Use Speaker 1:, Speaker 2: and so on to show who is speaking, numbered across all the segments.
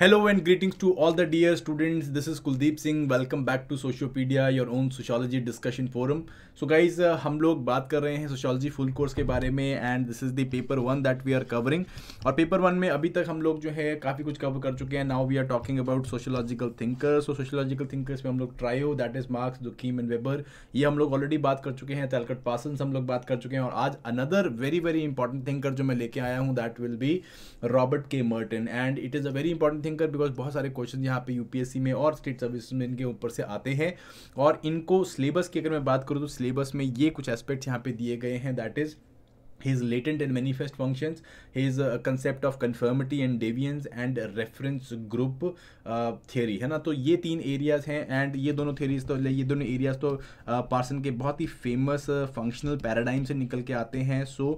Speaker 1: Hello and greetings to all the dear students this is Kuldeep Singh welcome back to Sociopedia your own sociology discussion forum so guys हम लोग बात कर रहे हैं sociology full course के बारे में and this is the paper one that we are covering और पेपर वन में अभी तक हम लोग जो है काफ़ी कुछ कवर कर चुके हैं now we are talking about sociological thinker so sociological thinkers में हम लोग ट्राई हो that is Marx Durkheim and Weber ये हम लोग ऑलरेडी बात कर चुके हैं तेलकट पासन हम लोग बात कर चुके हैं और आज another very very important thinker जो मैं लेके आया हूँ that will be Robert K Merton and it is a very important thinker because बहुत सारे क्वेश्चन यहाँ पे यूपीएससी में और स्टेट सर्विस में इनके ऊपर से आते हैं और इनको सिलेबस की अगर मैं बात करूँ तो सिलेबस में ये कुछ एस्पेक्ट्स यहाँ पे दिए गए हैं that is his latent and manifest functions, his uh, concept of conformity and deviance and reference group uh, theory है ना तो ये तीन areas हैं and ये दोनों theories तो ये दोनों areas तो पार्सन के बहुत ही famous uh, functional paradigm से निकल के आते हैं so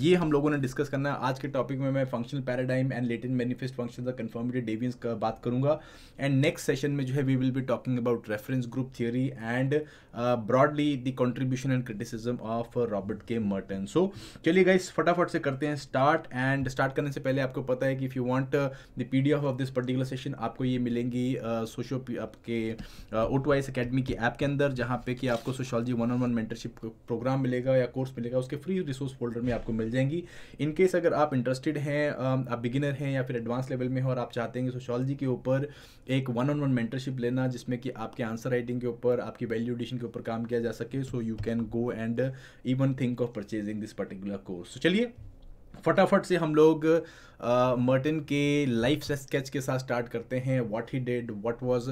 Speaker 1: ये हम लोगों ने discuss करना है आज के topic में मैं functional paradigm and latent manifest functions और conformity deviance का बात करूँगा and next session में जो है we will be talking about reference group theory and uh, broadly the contribution and criticism of Robert K Merton so चलिए guys फटाफट से करते हैं स्टार्ट एंड स्टार्ट करने से पहले आपको पता है कि if you want the PDF of this particular session आपको ये मिलेंगी uh, सोशो आपके ओटवाइस uh, अकेडमी के ऐप के अंदर जहाँ पे कि आपको sociology one on one mentorship program मिलेगा या कोर्स मिलेगा उसके फ्री रिसोर्स फोल्डर में आपको मिल जाएंगी इनकेस अगर आप इंटरेस्टेड हैं um, आप बिगिनर हैं या फिर एडवांस लेवल में हो और आप चाहते हैं कि सोशोलॉजी के ऊपर एक वन ऑन वन मेंटरशिप लेना जिसमें कि आपके आंसर राइटिंग के ऊपर आपकी वैल्यू एडिशन के ऊपर काम किया जा सके so you can go and even think of purchasing this particular course चलिए फटाफट से हम लोग मर्टिन के लाइफ स्केच के साथ स्टार्ट करते हैं what he did what was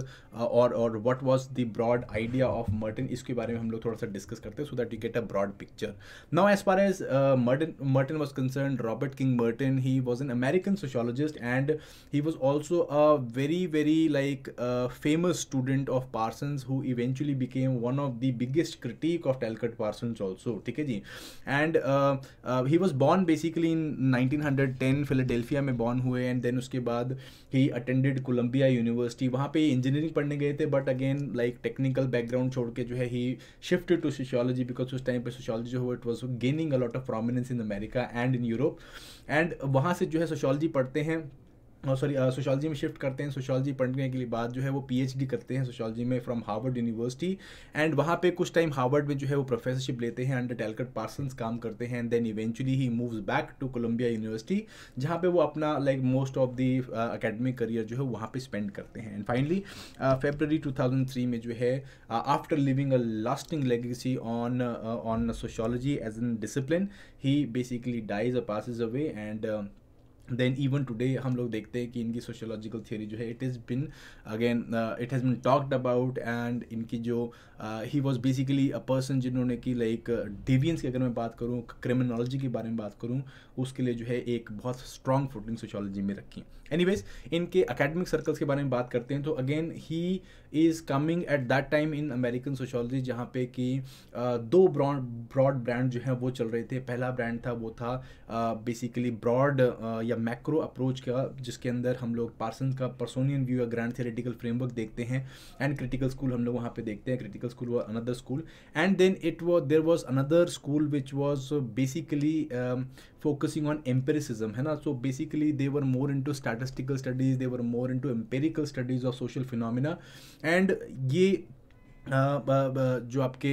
Speaker 1: और और what was the broad idea of Merton इसके बारे में हम लोग थोड़ा सा डिस्कस करते हैं so that you get a broad picture now as far as Merton Merton was concern Robert King Merton he was an American sociologist and he was also a very very like famous student of Parsons who eventually became one of the biggest critic of Talcott Parsons also ठीक है जी and he was born basically in nineteen hundred ten Philadel Philadelphia में born हुए and then उसके बाद he attended Colombia university वहाँ पे engineering पढ़ने गए थे but again like technical background छोड़ के जो है ही शिफ्ट टू सोशियोलॉजी बिकॉज उस टाइम पर सोशियोलॉजी जो है it was gaining a lot of prominence in America and in Europe and वहाँ से जो है सोशियोलॉजी पढ़ते हैं और सॉरी सोशोलॉजी में शिफ्ट करते हैं सोशोलॉजी पढ़ने के लिए बाद जो है वो पीएचडी करते हैं सोशोलॉजी में फ्रॉम हार्वर्ड यूनिवर्सिटी एंड वहाँ पे कुछ टाइम हार्वर्ड में जो है वो प्रोफेसरशिप लेते हैं अंडर टेलकट पार्सन्स काम करते हैं and then eventually he moves back to Columbia University जहाँ पे वो अपना like most of the academic career जो है वहाँ पर स्पेंड करते हैं एंड फाइनली फेबररी टू में जो है after leaving a lasting legacy on on sociology as an discipline he basically dies uh passes away and then even today हम लोग देखते हैं कि इनकी सोशोलॉजिकल थियोरी जो है it is been again it has been talked about and इनकी जो he was basically a person जिन्होंने की लाइक डिवियंस की अगर मैं बात करूँ क्रिमिनोलॉजी के बारे में बात करूँ उसके लिए जो है एक बहुत स्ट्रॉन्ग फुटिंग सोशोलॉजी में रखी एनी इनके अकेडमिक सर्कल्स के बारे में बात करते हैं तो again he is coming at that time in American sociology जहाँ पे कि दो ब्रॉड ब्रॉड ब्रांड जो हैं वो चल रहे थे पहला ब्रांड था वो था बेसिकली ब्रॉड या मैक्रो अप्रोच का जिसके अंदर हम लोग पार्सन का पर्सोनियन व्यू या ग्रैंड थियरेटिकल फ्रेमवर्क देखते हैं एंड क्रिटिकल स्कूल हम लोग वहाँ पे देखते हैं critical school was another school and then it was there was another school which was basically focusing on empiricism hai na? so basically they were more into statistical studies they were more into empirical studies of social phenomena and ye जो आपके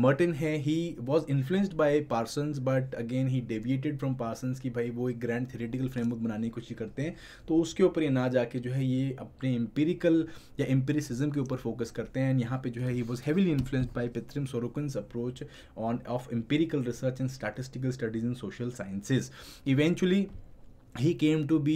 Speaker 1: Merton है he was influenced by Parsons but again he deviated from Parsons कि भाई वो एक grand theoretical framework बनाने की कोशिश करते हैं तो उसके ऊपर ये ना जाके जो है ये अपने एम्पेरिकल या एम्पेरिसिज्म के ऊपर फोकस करते हैं एंड यहाँ पे जो है he was heavily influenced by Pitirim Sorokin's approach on of empirical research and statistical studies in social sciences eventually he came to be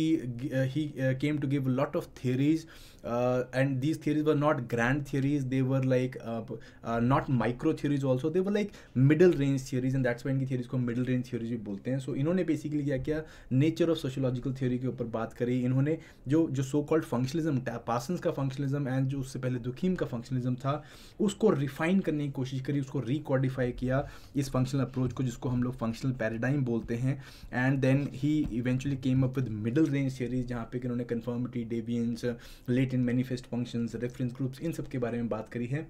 Speaker 1: uh, he uh, came to give a lot of theories uh, and these theories were not grand theories they were like uh, uh, not micro theories also they were like middle range theories and that's why इनकी theories को middle range theories भी बोलते हैं so इन्होंने basically क्या किया nature of sociological theory के ऊपर बात करी इन्होंने जो जो so called functionalism Parsons का functionalism and जो उससे पहले दुखीम का functionalism था उसको refine करने की कोशिश करी उसको recodify किया इस functional approach को जिसको हम लोग functional paradigm बोलते हैं and then he eventually came up with middle range theories जहाँ पे कि इन्होंने conformity deviance late latent manifest functions reference groups इन सब के बारे में बात करी है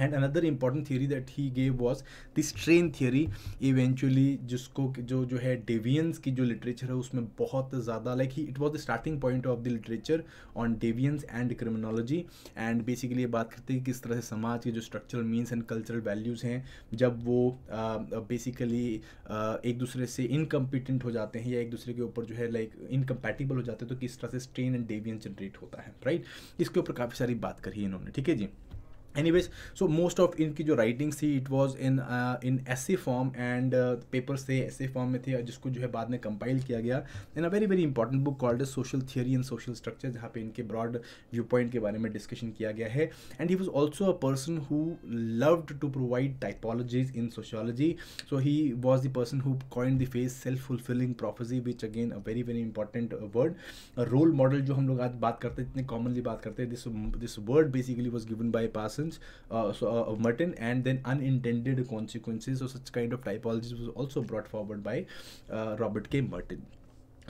Speaker 1: and another important theory that he gave was the strain theory eventually जिसको जो जो है डेवियंस की जो लिटरेचर है उसमें बहुत ज़्यादा like he it was the starting point of the literature on deviance and criminology and basically ये बात करते हैं कि किस तरह से समाज के जो structural means and cultural values हैं जब वो बेसिकली uh, uh, एक दूसरे से इनकम्पिटेंट हो जाते हैं या एक दूसरे के ऊपर जो है लाइक like, इनकम्पैटिबल हो जाते हैं तो किस तरह से स्ट्रेन एंड डेवियंस जनरेट होता है राइट right? इसके ऊपर काफ़ी सारी बात करी इन्होंने ठीक है जी वेज सो मोस्ट ऑफ इनकी जो राइटिंग्स थी इट वॉज इन इन ऐसे फॉर्म एंड पेपर्स थे ऐसे फॉर्म में थे जिसको जो है बाद में कंपाइल किया गया in a very very important book called social theory and social structure जहाँ पे इनके ब्रॉड व्यू पॉइंट के बारे में डिस्कशन किया गया है and he was also a person who loved to provide typologies in sociology so he was the person who coin the phrase self fulfilling prophecy which again a very very important word role model जो हम लोग आज बात करते हैं इतने commonly बात करते हैं this this word basically was given by पास uh, so, uh, of Merton and then unintended consequences of such kind of typologies was also brought forward by uh, Robert K. Merton.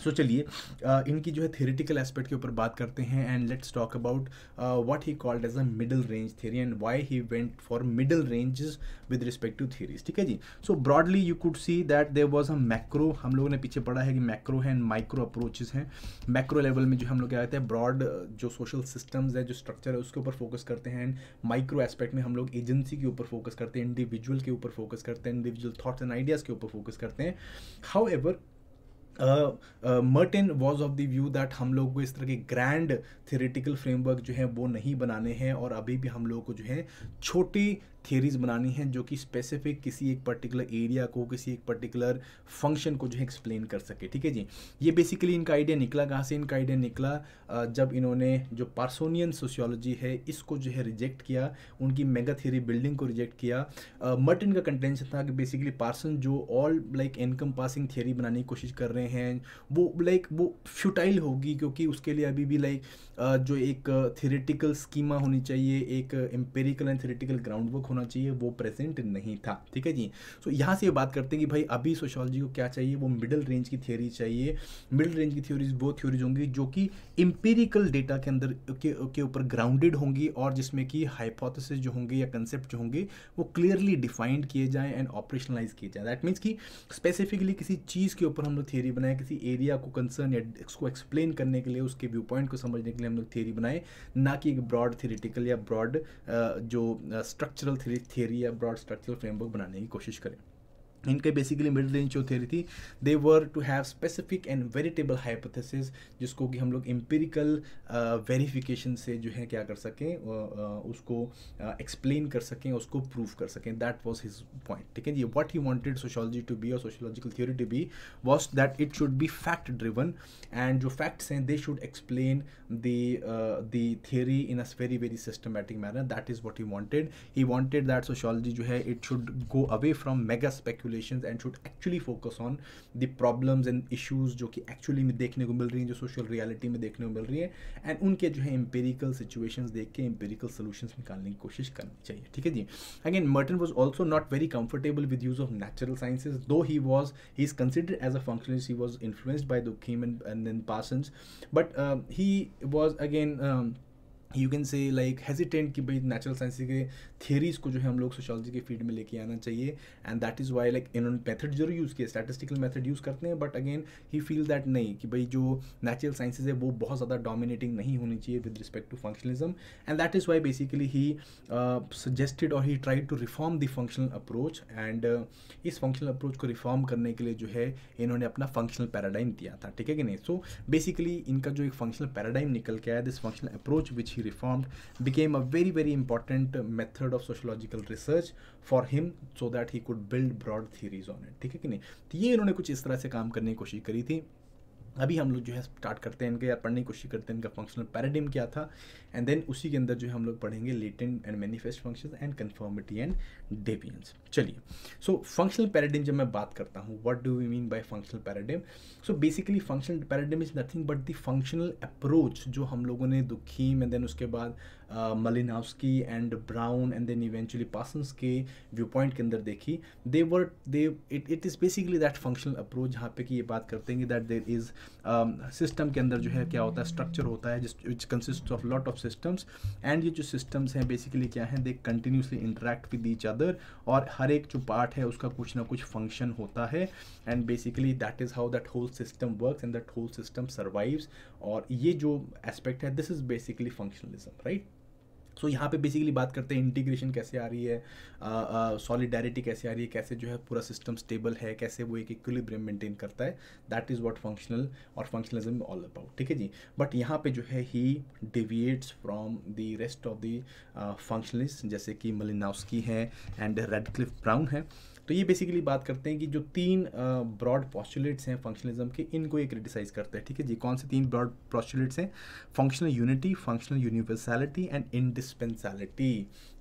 Speaker 1: So so, चलिए uh, इनकी जो है theoretical aspect के ऊपर बात करते हैं and let's talk about what he called as a middle range theory and why he went for middle ranges with respect to theories ठीक है जी so broadly you could see that there was a macro हम लोगों ने पीछे पढ़ा है कि मैक्रो है एंड माइक्रो अप्रोचेज हैं मैक्रो लेवल में जो हम लोग क्या कहते हैं ब्रॉड uh, जो सोशल सिस्टम्स है जो स्ट्रक्चर है उसके ऊपर फोकस करते हैं एंड माइक्रो एस्पेक्ट में हम लोग एजेंसी के ऊपर फोकस करते हैं इंडिविजुअल के ऊपर फोकस करते हैं इंडिविजुअल थाट्स एंड आइडियाज़ के ऊपर फोकस करते हैं however Merton was of the view that हम लोग को इस तरह के ग्रैंड थेरेटिकल फ्रेमवर्क जो है वो नहीं बनाने हैं और अभी भी हम लोग को जो है छोटी थियोरीज बनानी हैं जो कि स्पेसिफिक किसी एक पर्टिकुलर एरिया को किसी एक पर्टिकुलर फंक्शन को जो है एक्सप्लेन कर सके ठीक है जी ये बेसिकली इनका आइडिया निकला कहाँ से इनका आइडिया निकला जब इन्होंने जो पार्सोनियन सोशियोलॉजी है इसको जो है रिजेक्ट किया उनकी मेगा थियोरी बिल्डिंग को रिजेक्ट किया मट का कंटेंशन था कि बेसिकली पार्सन जो all like encompassing theory बनाने की कोशिश कर रहे हैं वो लाइक वो फ्यूटाइल होगी क्योंकि उसके लिए अभी भी लाइक जो एक थियोरेटिकल स्कीमा होनी चाहिए एक empirical and theoretical ground work होना चाहिए वो प्रेजेंट नहीं था ठीक है जी सो so, यहाँ से बात करते हैं कि भाई अभी सोशोलॉजी को क्या चाहिए वो मिडिल रेंज की थ्योरी चाहिए मिडिल रेंज की थ्योरीज वो थ्योरीज होंगी जो कि इम्पेरिकल डेटा के अंदर के ऊपर ग्राउंडेड होंगी और जिसमें कि हाइपोथेसिस जो होंगे या कंसेप्ट जो होंगे वो क्लियरली डिफाइंड किए जाएँ एंड ऑपरेशनलाइज किए जाएँ दैट मीन्स कि स्पेसिफिकली किसी चीज़ के ऊपर हम लोग थ्योरी बनाए किसी एरिया को कंसर्न या उसको एक्सप्लेन करने के लिए उसके व्यू पॉइंट को समझने के लिए हम लोग थ्योरी बनाए ना कि एक ब्रॉड थ्योरेटिकल या ब्रॉड जो स्ट्रक्चरल थ्री थियरी या ब्रॉड स्ट्रक्चरल फ्रेमवर्क बनाने की कोशिश करें इनके बेसिकली मिडिल रेंज जो थेरी थी they were to have specific and veritable hypothesis जिसको कि हम लोग एम्पेरिकल वेरिफिकेशन uh, से जो है क्या कर सकें uh, uh, उसको एक्सप्लेन कर सकें उसको प्रूव कर सकें दैट वॉज हिज पॉइंट ठीक है जी what he wanted sociology to be और sociological theory to be was that it should be fact driven and जो फैक्ट्स हैं they should explain theory in a very very systematic manner that is what he wanted he wanted that sociology जो है it should go away from mega speculation and should actually focus on the problems and issues जो कि actually में देखने को मिल रही हैं जो सोशल रियलिटी में देखने को मिल रही है एंड उनके जो है एम्पेरिकल सिचुएशन देख के एम्पेरिकल सोल्यूशन निकालने की कोशिश करनी चाहिए ठीक है जी again Merton was also not very comfortable with use of natural sciences though he was he is considered as a function he was influenced by the खेम and Parson but he was again you can say like hesitant कि भाई natural science के theories को जो है हम लोग sociology के फील्ड में लेके आना चाहिए and that is why like इन्होंने मेथड जरूर यूज़ किए स्टैटिस्टिकल मेथड यूज़ करते हैं but again he feel that नहीं कि भाई जो नेचुरल साइंसेज है वो बहुत ज़्यादा डोमिनेटिंग नहीं होनी चाहिए with respect to functionalism and that is why basically he suggested और he tried to reform the functional approach and इस फंक्शनल अप्रोच को रिफॉर्म करने के लिए जो है इन्होंने अपना फंक्शनल पैराडाइम दिया था ठीक है कि नहीं सो बेसिकली इनका जो एक फंक्शनल पैराडाइम निकल के आया this functional approach which he he reformed became a very very important method of sociological research for him so that he could build broad theories on it ठीक है कि नहीं तो ये इन्होंने कुछ इस तरह से काम करने की कोशिश करी थी अभी हम लोग जो है स्टार्ट करते हैं इनके या पढ़ने की कोशिश करते हैं इनका फंक्शनल पैराडिम क्या था एंड देन उसी के अंदर जो है हम लोग पढ़ेंगे latent and manifest function and conformity and deviance चलिए सो फंक्शनल पैराडिम जब मैं बात करता हूँ what do we mean by functional paradigm so basically functional paradigm is nothing but the functional approach जो हम लोगों ने दुखी एंड देन उसके बाद Malinowski and Brown and then eventually Parsons के व्यू पॉइंट के अंदर देखी they were they it it is basically that functional approach जहाँ पे कि ये बात करते हैं कि दैट देर इज़ सिस्टम के अंदर जो है क्या होता है स्ट्रक्चर होता है जिस which consist of lot of systems and ये जो सिस्टम्स हैं बेसिकली क्या हैं they continuously interact with each other और हर एक जो पार्ट है उसका कुछ ना कुछ फंक्शन होता है and basically that is how that whole system work and that whole system survives और ये जो एस्पेक्ट है this is basically functionalism right so so, यहाँ पे बेसिकली बात करते हैं इंटीग्रेशन कैसे आ रही है सॉलिडारिटी कैसे आ रही है कैसे जो है पूरा सिस्टम स्टेबल है कैसे वो एक इक्विलिब्रियम मेंटेन करता है दैट इज़ व्हाट फंक्शनल और फंक्शनलिज्म ऑल अबाउट ठीक है जी बट यहाँ पे जो है he deviates from the rest of the functionalist जैसे कि मलिनाउस्की हैं एंड क्लिफ ब्राउन है तो ये बेसिकली बात करते हैं कि जो तीन ब्रॉड पॉस्टुलेट्स हैं फंक्शनलिज्म के इनको ये क्रिटिसाइज करते हैं ठीक है जी कौन से तीन ब्रॉड पॉस्टुलेट्स हैं functional unity functional universality and indispensability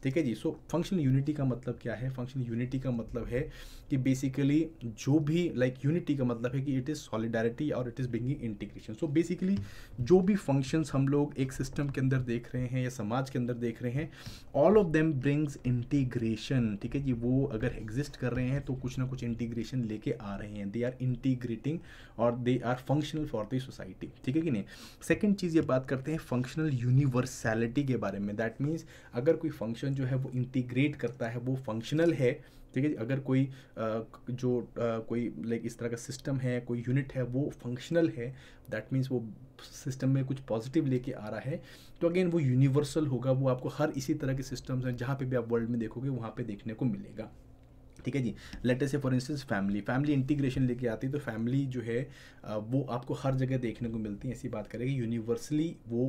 Speaker 1: ठीक है जी सो फंक्शनल यूनिटी का मतलब क्या है फंक्शनल यूनिटी का मतलब है कि बेसिकली जो भी लाइक like, यूनिटी का मतलब है कि इट इज़ सॉलिडारिटी और it is bringing integration so basically जो भी फंक्शंस हम लोग एक सिस्टम के अंदर देख रहे हैं या समाज के अंदर देख रहे हैं all of them brings integration ठीक है जी वो अगर एग्जिस्ट कर रहे हैं तो कुछ ना कुछ इंटीग्रेशन लेके आ रहे हैं दे आर इंटीग्रेटिंग और they are functional for the society ठीक है कि नहीं सेकेंड चीज़ ये बात करते हैं फंक्शनल यूनिवर्सैलिटी के बारे में दैट मीन्स अगर कोई फंक्शन फंक्शन जो है वो इंटीग्रेट करता है वो फंक्शनल है ठीक है अगर कोई जो कोई लाइक इस तरह का सिस्टम है कोई यूनिट है वो फंक्शनल है दैट मीन्स वो सिस्टम में कुछ पॉजिटिव लेके आ रहा है तो अगेन वो यूनिवर्सल होगा वो आपको हर इसी तरह के सिस्टम्स हैं जहाँ पे भी आप वर्ल्ड में देखोगे वहाँ पे देखने को मिलेगा ठीक है जी let's say for instance family family integration लेके आती है तो फैमिली जो है वो आपको हर जगह देखने को मिलती है ऐसी बात करेंगे यूनिवर्सली वो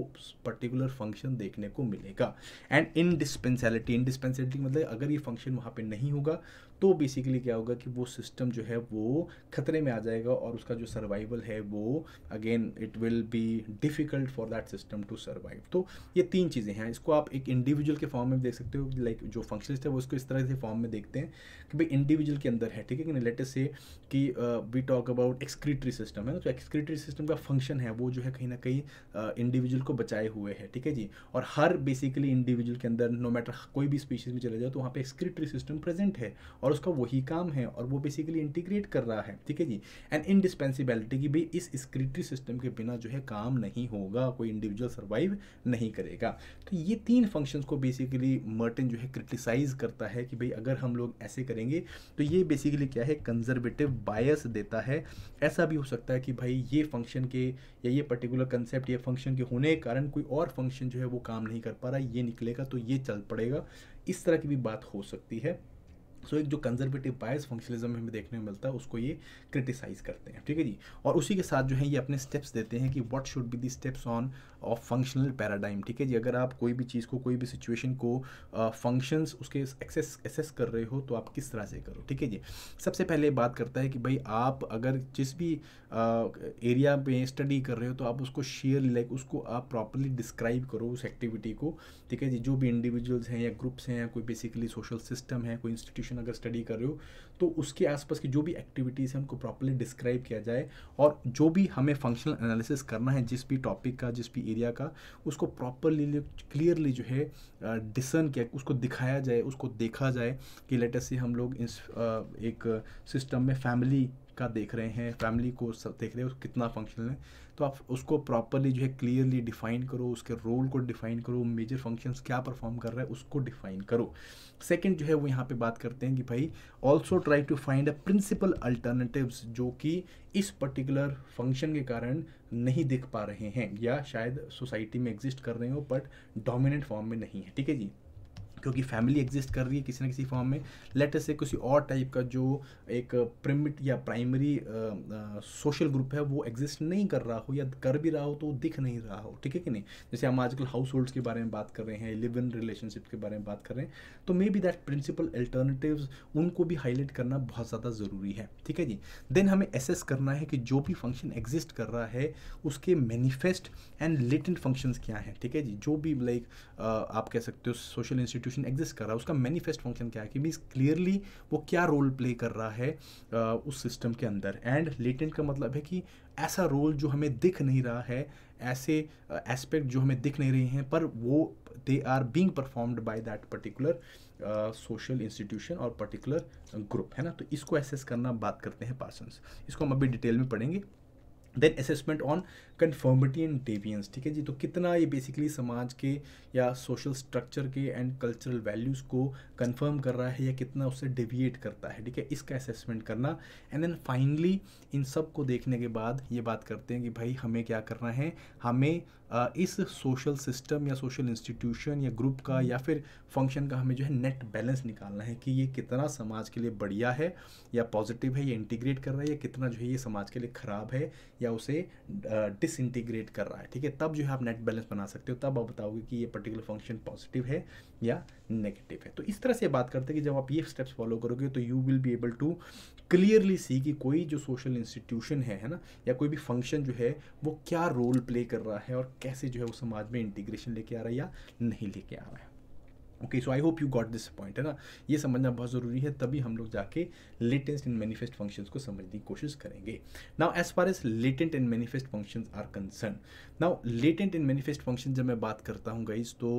Speaker 1: पर्टिकुलर फंक्शन देखने को मिलेगा एंड इनडिस्पेंसैलिटी इनडिस्पेंसैलिटी मतलब अगर ये फंक्शन वहाँ पर नहीं होगा तो बेसिकली क्या होगा कि वो सिस्टम जो है वो खतरे में आ जाएगा और उसका जो सर्वाइवल है वो again it will be difficult for that system to survive तो ये तीन चीज़ें हैं इसको आप एक इंडिविजुअल के फॉर्म में देख सकते हो लाइक जो फंक्शनिस्ट है वो इसको इस तरह से फॉर्म में देखते हैं कि भाई इंडिविजुअल के अंदर है ठीक है कि लेटेस्ट से कि we talk about excretory system है ना तो एक्सक्रीटरी सिस्टम का फंक्शन है वो जो है कहीं ना कहीं इंडिविजुअल को बचाए हुए है ठीक है जी और हर बेसिकली इंडिविजुअल के अंदर नो मैटर कोई भी स्पीशीज़ में चले जाओ तो वहाँ पर एक्सक्रीटरी सिस्टम प्रेजेंट है और और उसका वही काम है और वो बेसिकली इंटीग्रेट कर रहा है ठीक है जी एंड इनडिस्पेंसिबिलिटी की भी इस स्क्रिटरी सिस्टम के बिना जो है काम नहीं होगा कोई इंडिविजुअल सर्वाइव नहीं करेगा तो ये तीन फंक्शंस को बेसिकली मर्टिन जो है क्रिटिसाइज करता है कि भाई अगर हम लोग ऐसे करेंगे तो ये बेसिकली क्या है कंजर्वेटिव बायस देता है ऐसा भी हो सकता है कि भाई ये फंक्शन के या ये पर्टिकुलर कंसेप्ट या फंक्शन के होने के कारण कोई और फंक्शन जो है वो काम नहीं कर पा रहा ये निकलेगा तो ये चल पड़ेगा इस तरह की भी बात हो सकती है सो so, एक जो कंजर्वेटिव बायस फंक्शनलिज्म हमें देखने में मिलता है उसको ये क्रिटिसाइज करते हैं ठीक है जी और उसी के साथ जो है ये अपने स्टेप्स देते हैं कि what should be the steps on of functional paradigm ठीक है जी अगर आप कोई भी चीज़ को कोई भी सिचुएशन को फंक्शंस uh, उसके एक्सेस एसेस कर रहे हो तो आप किस तरह से करो ठीक है जी सबसे पहले बात करता है कि भाई आप अगर जिस भी एरिया uh, में स्टडी कर रहे हो तो आप उसको शेयर लाइक उसको आप प्रॉपरली डिस्क्राइब करो उस एक्टिविटी को ठीक है जी जो भी इंडिविजुअल्स हैं या ग्रुप्स हैं या कोई बेसिकली सोशल सिस्टम है कोई इंस्टीट्यूशन क्वेश्चन अगर स्टडी कर रहे हो तो उसके आसपास की जो भी एक्टिविटीज़ हैं उनको प्रॉपरली डिस्क्राइब किया जाए और जो भी हमें फंक्शनल एनालिसिस करना है जिस भी टॉपिक का जिस भी एरिया का उसको प्रॉपरली क्लियरली जो है डिसन किया उसको दिखाया जाए उसको देखा जाए कि लेटेस्ट से हम लोग इस एक सिस्टम में फैमिली का देख रहे हैं फैमिली को देख रहे हैं कितना फंक्शनल है तो आप उसको प्रॉपरली जो है क्लियरली डिफाइन करो उसके रोल को डिफाइन करो मेजर फंक्शंस क्या परफॉर्म कर रहा है उसको डिफाइन करो सेकंड जो है वो यहाँ पे बात करते हैं कि भाई also try to find a principle alternatives जो कि इस पर्टिकुलर फंक्शन के कारण नहीं दिख पा रहे हैं या शायद सोसाइटी में एग्जिस्ट कर रहे हो बट डोमिनेंट फॉर्म में नहीं है ठीक है जी क्योंकि फैमिली एग्जिस्ट कर रही है किसी ना किसी फॉर्म में लेटर से किसी और टाइप का जो एक प्रिमिट या प्राइमरी सोशल ग्रुप है वो एग्जिस्ट नहीं कर रहा हो या कर भी रहा हो तो दिख नहीं रहा हो ठीक है कि नहीं जैसे हम आजकल हाउस होल्ड्स के बारे में बात कर रहे हैं लिव इन रिलेशनशिप के बारे में बात कर रहे हैं तो maybe that principle alternative उनको भी हाईलाइट करना बहुत ज़्यादा ज़रूरी है ठीक है जी देन हमें एसेस करना है कि जो भी फंक्शन एग्जिस्ट कर रहा है उसके मैनिफेस्ट एंड लेटेंट फंक्शंस क्या हैं ठीक है जी जो भी लाइक आप कह सकते हो सोशल इंस्टीट्यूट इंस्टीट्यूशन एग्जिस्ट कर रहा है उसका मैनिफेस्ट फंक्शन क्या है कि मीन क्लियरली वो क्या रोल प्ले कर रहा है आ, उस सिस्टम के अंदर एंड लेटेंट का मतलब है कि ऐसा रोल जो हमें दिख नहीं रहा है ऐसे एस्पेक्ट जो हमें दिख नहीं रहे हैं पर वो they are being performed by that particular social institution और पर्टिकुलर ग्रुप है ना तो इसको एसेस करना बात करते हैं पार्सन इसको हम अभी डिटेल में पढ़ेंगे then assessment on conformity and deviance ठीक है जी तो कितना ये बेसिकली समाज के या सोशल स्ट्रक्चर के एंड कल्चरल वैल्यूज़ को कन्फर्म कर रहा है या कितना उससे डेविएट करता है ठीक है इसका असेसमेंट करना एंड देन फाइनली इन सब को देखने के बाद ये बात करते हैं कि भाई हमें क्या करना है हमें इस सोशल सिस्टम या सोशल इंस्टीट्यूशन या ग्रुप का या फिर फंक्शन का हमें जो है नेट बैलेंस निकालना है कि ये कितना समाज के लिए बढ़िया है या पॉजिटिव है ये इंटीग्रेट कर रहा है या कितना जो है ये समाज के लिए ख़राब है या उसे डिस इंटीग्रेट कर रहा है ठीक है तब जो है आप नेट बैलेंस बना सकते हो तब आप बताओगे कि ये पर्टिकुलर फंक्शन पॉजिटिव है या नेगेटिव है तो इस तरह से बात करते हैं कि जब आप ये स्टेप्स फॉलो करोगे तो you will be able to clearly see कि कोई जो सोशल इंस्टीट्यूशन है है ना या कोई भी फंक्शन जो है वो क्या रोल प्ले कर रहा है और कैसे जो है वो समाज में इंटीग्रेशन लेके आ रहा है या नहीं लेके आ रहा है okay so I hope you got this point है ना ये समझना बहुत ज़रूरी है तभी हम लोग जाके लेटेंट एंड मैनिफेस्ट फंक्शंस को समझने की कोशिश करेंगे now as far as latent and manifest functions are concern now latent and manifest function जब मैं बात करता हूँ गाइज तो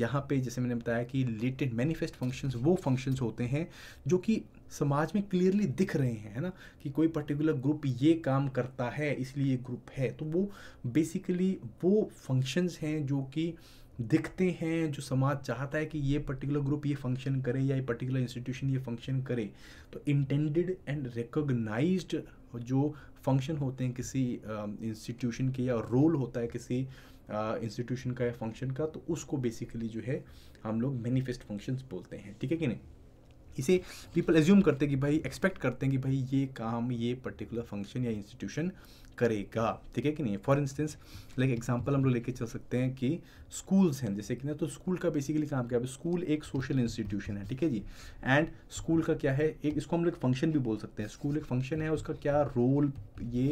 Speaker 1: यहाँ पे जैसे मैंने बताया कि लेटेंट मैनिफेस्ट फंक्शंस वो फंक्शंस होते हैं जो कि समाज में क्लियरली दिख रहे हैं है ना कि कोई पर्टिकुलर ग्रुप ये काम करता है इसलिए ये ग्रुप है तो वो बेसिकली वो फंक्शंस हैं जो कि दिखते हैं जो समाज चाहता है कि ये पर्टिकुलर ग्रुप ये फंक्शन करे या ये पर्टिकुलर इंस्टीट्यूशन ये फंक्शन करे तो इंटेंडेड एंड रिकोगनाइज जो फंक्शन होते हैं किसी इंस्टीट्यूशन के या रोल होता है किसी इंस्टीट्यूशन का या फंक्शन का तो उसको बेसिकली जो है हम लोग मैनिफेस्ट फंक्शंस बोलते हैं ठीक है कि नहीं इसे पीपल एज्यूम करते हैं कि भाई एक्सपेक्ट करते हैं कि भाई ये काम ये पर्टिकुलर फंक्शन या इंस्टीट्यूशन करेगा ठीक है कि नहीं फॉर इंस्टेंस लाइक एग्जाम्पल हम लोग लेके चल सकते हैं कि स्कूल्स हैं जैसे कि ना तो स्कूल का बेसिकली काम क्या है स्कूल एक सोशल इंस्टीट्यूशन है ठीक है जी एंड स्कूल का क्या है एक इसको हम लोग फंक्शन भी बोल सकते हैं स्कूल एक फंक्शन है उसका क्या रोल ये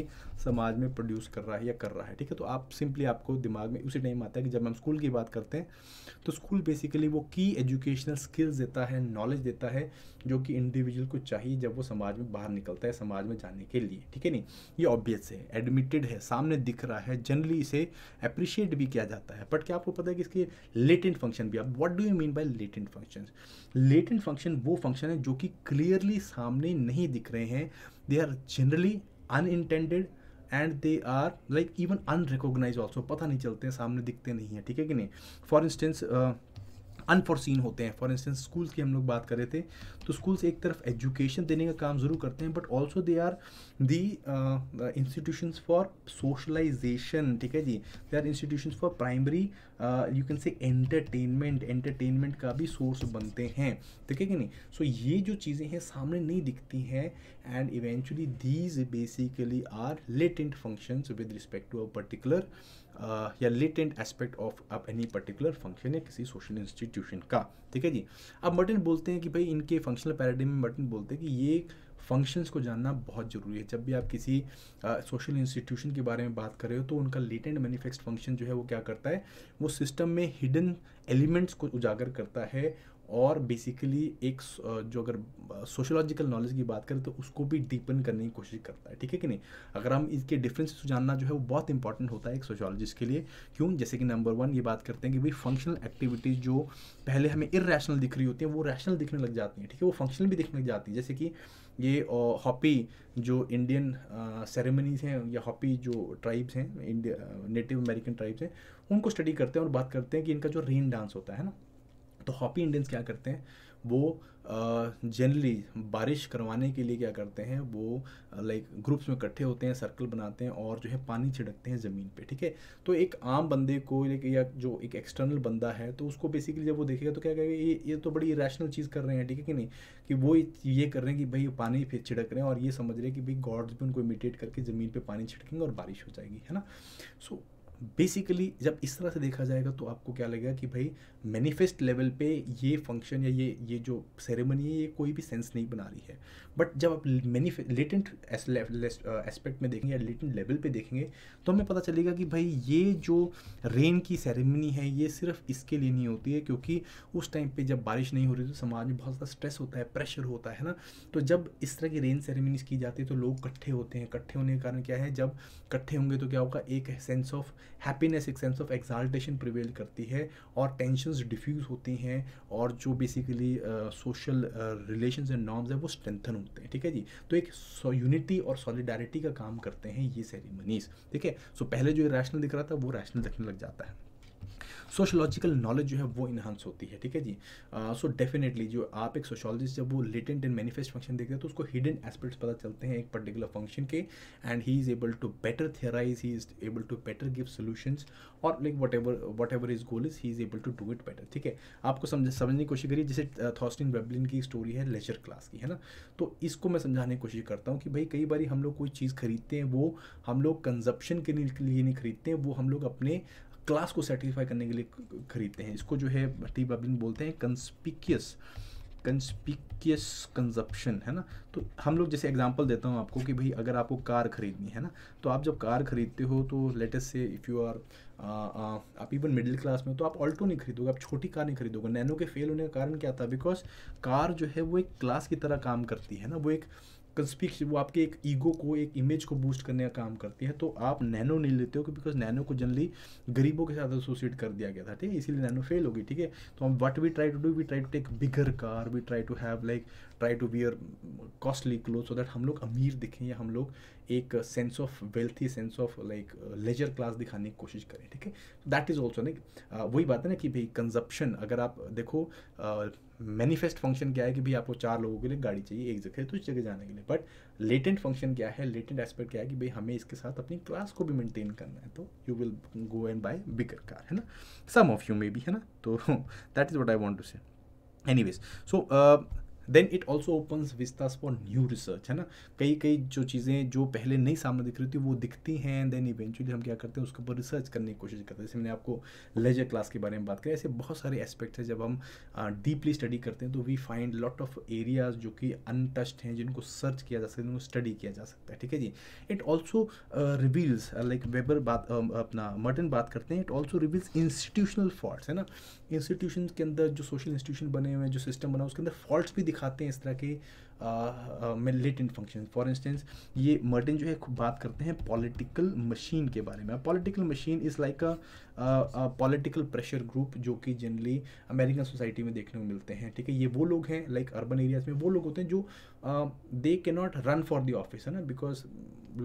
Speaker 1: समाज में प्रोड्यूस कर रहा है या कर रहा है ठीक है तो आप सिंपली आपको दिमाग में उसी टाइम आता है कि जब हम स्कूल की बात करते हैं तो स्कूल बेसिकली वो की एजुकेशनल स्किल्स देता है नॉलेज देता है जो कि इंडिविजुअल को चाहिए जब वो समाज में बाहर निकलता है समाज में जाने के लिए ठीक है नहीं ये ऑब्वियस है एडमिटेड है सामने दिख रहा है जनरली इसे से अप्रिशिएट भी किया जाता है बट क्या आपको पता है कि इसके लेटेंट फंक्शन भी आप what do you mean by latent function latent function वो फंक्शन है जो कि क्लियरली सामने नहीं दिख रहे हैं they are generally unintended and they are like even unrecognised also पता नहीं चलते हैं सामने दिखते नहीं हैं ठीक है कि नहीं फॉर इंस्टेंस अनफॉर्सिन होते हैं फॉर इंस्टेंस स्कूल्स की हम लोग बात कर रहे थे तो स्कूल्स एक तरफ एजुकेशन देने का काम ज़रूर करते हैं but also they are the institution for socialisation ठीक है जी they are institution for primary you can say entertainment entertainment का भी सोर्स बनते हैं ठीक है कि नहीं सो so, ये जो चीज़ें हैं सामने नहीं दिखती हैं and eventually these basically are latent functions with respect to a particular या लेटेंट एस्पेक्ट ऑफ अब एनी पर्टिकुलर फंक्शन या किसी सोशल इंस्टीट्यूशन का ठीक है जी अब मर्टिन बोलते हैं कि भाई इनके फंक्शनल पैराडिम में मर्टिन बोलते हैं कि ये फंक्शंस को जानना बहुत ज़रूरी है जब भी आप किसी सोशल uh, इंस्टीट्यूशन के बारे में बात कर रहे हो तो उनका लेटेंट मैनिफेस्ट फंक्शन जो है वो क्या करता है वो सिस्टम में हिडन एलिमेंट्स को उजागर करता है और बेसिकली एक जो अगर सोशोलॉजिकल नॉलेज की बात करें तो उसको भी डीपन करने की कोशिश करता है ठीक है कि नहीं अगर हम इसके डिफरेंस जानना जो है वो बहुत इंपॉर्टेंट होता है एक सोशोलॉजिस्ट के लिए क्यों जैसे कि नंबर वन ये बात करते हैं कि भाई फंक्शनल एक्टिविटीज़ जो पहले हमें इरेशनल दिख रही होती है वो रैशनल दिखने लग जाती हैं ठीक है वो फंक्शनल भी दिखने लग जाती है जैसे कि ये हॉपी जो इंडियन सेरेमनीज़ हैं या हॉपी जो ट्राइब्स हैं इंडिया नेटिव अमेरिकन ट्राइब्स हैं उनको स्टडी करते हैं और बात करते हैं कि इनका जो रेन डांस होता है ना तो हॉपी इंडियंस क्या करते हैं वो जनरली बारिश करवाने के लिए क्या करते हैं वो लाइक ग्रुप्स में इकट्ठे होते हैं सर्कल बनाते हैं और जो है पानी छिड़कते हैं ज़मीन पे ठीक है तो एक आम बंदे को या जो एक एक्सटर्नल बंदा है तो उसको बेसिकली जब वो देखेगा तो क्या कहेगा ये ये तो बड़ी रैशनल चीज़ कर रहे हैं ठीक है कि नहीं कि वो ये कर रहे हैं कि भाई पानी फिर छिड़क रहे हैं और ये समझ रहे हैं कि भाई गॉड्स भी उनको इमिटेट करके ज़मीन पर पानी छिड़केंगे और बारिश हो जाएगी है ना सो so, बेसिकली जब इस तरह से देखा जाएगा तो आपको क्या लगेगा कि भाई मैनिफेस्ट लेवल पे ये फंक्शन या ये ये जो सेरेमनी है ये कोई भी सेंस नहीं बना रही है बट जब आप मैनिफे लेटेंट एस्पेक्ट में देखेंगे या लेटेंट लेवल पे देखेंगे तो हमें पता चलेगा कि भाई ये जो रेन की सेरेमनी है ये सिर्फ इसके लिए नहीं होती है क्योंकि उस टाइम पर जब बारिश नहीं हो रही तो समाज में बहुत ज़्यादा स्ट्रेस होता है प्रेशर होता है ना तो जब इस तरह की रेन सेरेमनीज की जाती है तो लोग इकट्ठे होते हैं इकट्ठे होने के कारण क्या है जब इकट्ठे होंगे तो क्या होगा एक सेंस ऑफ हैप्पीनेस एक सेंस ऑफ एग्जाल्टेशन प्रिवेल करती है और टेंशंस डिफ्यूज़ होती हैं और जो बेसिकली सोशल रिलेशन एंड नॉर्म्स है वो स्ट्रेंथन होते हैं ठीक है जी तो एक यूनिटी और सॉलिडारिटी का काम करते हैं ये सेरेमनीज ठीक है सो पहले जो रैशनल दिख रहा था वो रैशनल दिखने लग जाता है सोशोलॉजिकल नॉलेज जो है वो इन्हांस होती है ठीक है जी सो uh, डेफिनेटली so जो आप एक सोशोलॉजिस्ट जब वो लेटेंट एंड मैनिफेस्ट फंक्शन देखते हैं तो उसको हिडन एस्पेक्ट्स पता चलते हैं एक पर्टिकुलर फंक्शन के and he is able to better theorise he is able to better give solutions और like whatever whatever his goal is he is able to do it better ठीक है आपको समझ समझने की कोशिश करिए जैसे थॉस्टिन वेबलिन की स्टोरी है लेजर क्लास की है ना तो इसको मैं समझाने की कोशिश करता हूँ कि भाई कई बार हम लोग कोई चीज़ खरीदते हैं वो हम लोग कंजप्शन के लिए नहीं खरीदते हैं वो हम लोग अपने क्लास को सेटिस्फाई करने के लिए खरीदते हैं इसको जो है टी बबलिन बोलते हैं कंस्पिकियस कंस्पिकियस कंजप्शन है ना तो हम लोग जैसे एग्जांपल देता हूँ आपको कि भाई अगर आपको कार खरीदनी है ना तो आप जब कार खरीदते हो तो let's say if you are आप इवन मिडिल क्लास में तो आप ऑल्टो नहीं खरीदोगे आप छोटी कार नहीं खरीदोगे नैनो के फेल होने का कारण क्या था बिकॉज कार जो है वो एक क्लास की तरह काम करती है ना वो एक कंस्पिक्स वो आपके एक ईगो को एक इमेज को बूस्ट करने का काम करती है तो आप नैनो नहीं लेते हो बिकॉज नैनो को जनरली गरीबों के साथ एसोसिएट कर दिया गया था ठीक है इसीलिए नैनो फेल होगी ठीक है तो हम what we try to do we try to take bigger car we try to have like try to wear costly cloth so that हम लोग अमीर दिखें या हम लोग एक sense of wealthy sense of like leisure class दिखाने की कोशिश करें ठीक है दैट इज़ ऑल्सो ना वही बात है ना कि भाई कंजप्शन अगर आप uh, देखो मैनिफेस्ट uh, फंक्शन क्या है कि भाई आपको चार लोगों के लिए गाड़ी चाहिए एक जगह तो उस जगह जाने के लिए बट लेटेंट फंक्शन क्या है लेटेंट एस्पेक्ट क्या है कि भाई हमें इसके साथ अपनी क्लास को भी मेंटेन करना है तो you will go and buy bigger car है ना some of you maybe है ना तो that is what I want to say anyways so then it also open vistas for new research है ना कई कई जो चीज़ें जो पहले नहीं सामने दिख रही थी वो दिखती हैं देन इवेंचुअली हम क्या करते हैं उसके ऊपर रिसर्च करने की कोशिश करते हैं जैसे मैंने आपको लेजर क्लास के बारे में बात करें ऐसे बहुत सारे एस्पेक्ट हैं जब हम डीपली स्टडी करते हैं तो we find lot of areas जो कि अनटच्ड हैं जिनको सर्च किया जा सकता है जिनको स्टडी किया जा सकता है ठीक है जी it also reveals like Weber बात अपना मर्टन बात करते हैं it also reveals institutional fault है ना इंस्टीट्यूशन के अंदर जो सोशल इंस्टीट्यूशन बने हुए हैं जो सिस्टम बना उसके अंदर फॉल्ट भी दिख खाते हैं इस तरह के लेटेंट फंक्शन फॉर इंस्टेंस ये मर्टिन जो है बात करते हैं पॉलिटिकल मशीन के बारे में political machine is like a political pressure group जो कि जनरली अमेरिकन सोसाइटी में देखने को मिलते हैं ठीक है ये वो लोग हैं लाइक अर्बन एरियाज में वो लोग होते हैं जो they can not run for the office है ना because